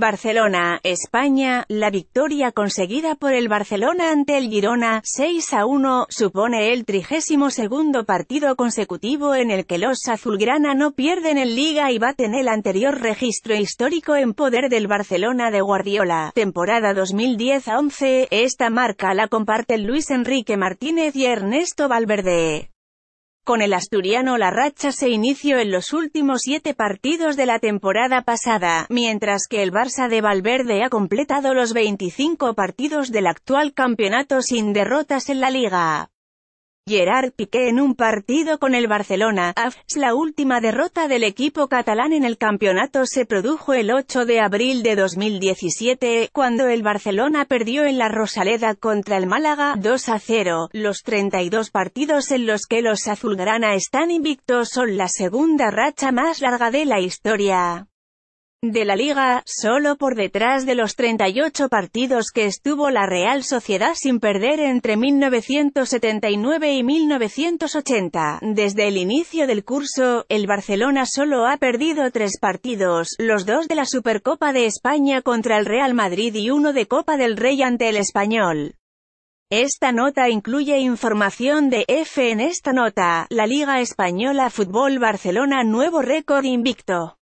Barcelona, España, la victoria conseguida por el Barcelona ante el Girona, 6 a 1, supone el trigésimo segundo partido consecutivo en el que los azulgrana no pierden en Liga y baten el anterior registro histórico en poder del Barcelona de Guardiola. Temporada 2010 a 11, esta marca la comparten Luis Enrique Martínez y Ernesto Valverde. Con el asturiano la racha se inició en los últimos siete partidos de la temporada pasada, mientras que el Barça de Valverde ha completado los 25 partidos del actual campeonato sin derrotas en la liga. Gerard Piqué en un partido con el Barcelona AFS. La última derrota del equipo catalán en el campeonato se produjo el 8 de abril de 2017, cuando el Barcelona perdió en la Rosaleda contra el Málaga 2 a 0. Los 32 partidos en los que los azulgrana están invictos son la segunda racha más larga de la historia de la liga, solo por detrás de los 38 partidos que estuvo la Real Sociedad sin perder entre 1979 y 1980. Desde el inicio del curso, el Barcelona solo ha perdido tres partidos, los dos de la Supercopa de España contra el Real Madrid y uno de Copa del Rey ante el Español. Esta nota incluye información de F en esta nota, la Liga Española Fútbol Barcelona nuevo récord invicto.